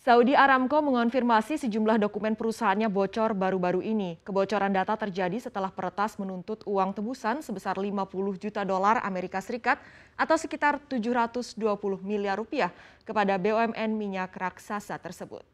Saudi Aramco mengonfirmasi sejumlah dokumen perusahaannya bocor baru-baru ini. Kebocoran data terjadi setelah peretas menuntut uang tebusan sebesar 50 juta dolar Amerika Serikat atau sekitar 720 miliar rupiah kepada BUMN minyak raksasa tersebut.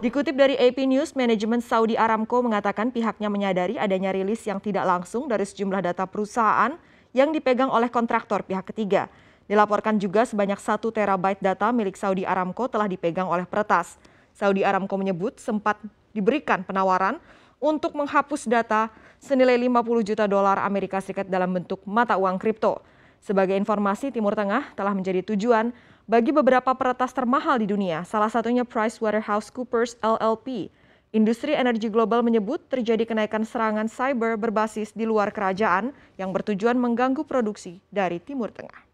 Dikutip dari AP News, manajemen Saudi Aramco mengatakan pihaknya menyadari adanya rilis yang tidak langsung dari sejumlah data perusahaan yang dipegang oleh kontraktor pihak ketiga. Dilaporkan juga sebanyak 1 terabyte data milik Saudi Aramco telah dipegang oleh Peretas. Saudi Aramco menyebut sempat diberikan penawaran untuk menghapus data senilai 50 juta dolar Amerika Serikat dalam bentuk mata uang kripto. Sebagai informasi, Timur Tengah telah menjadi tujuan bagi beberapa peretas termahal di dunia, salah satunya Price Coopers LLP. Industri energi global menyebut terjadi kenaikan serangan cyber berbasis di luar kerajaan yang bertujuan mengganggu produksi dari Timur Tengah.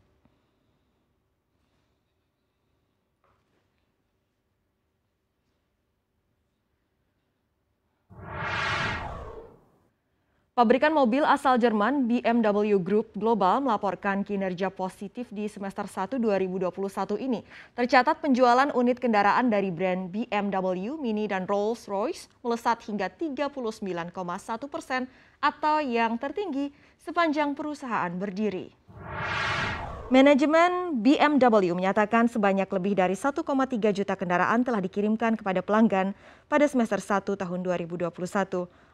Pabrikan mobil asal Jerman BMW Group Global melaporkan kinerja positif di semester 1 2021 ini. Tercatat penjualan unit kendaraan dari brand BMW, Mini, dan Rolls-Royce melesat hingga 39,1 persen atau yang tertinggi sepanjang perusahaan berdiri. Manajemen BMW menyatakan sebanyak lebih dari 1,3 juta kendaraan telah dikirimkan kepada pelanggan pada semester 1 tahun 2021.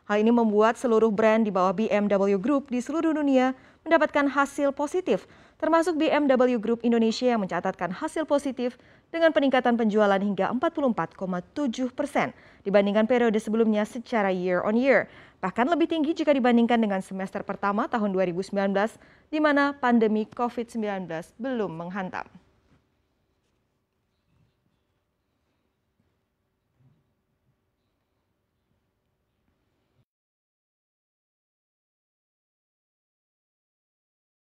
Hal ini membuat seluruh brand di bawah BMW Group di seluruh dunia mendapatkan hasil positif, termasuk BMW Group Indonesia yang mencatatkan hasil positif dengan peningkatan penjualan hingga 44,7 persen dibandingkan periode sebelumnya secara year on year. Bahkan lebih tinggi jika dibandingkan dengan semester pertama tahun 2019 di mana pandemi COVID-19 belum menghantam.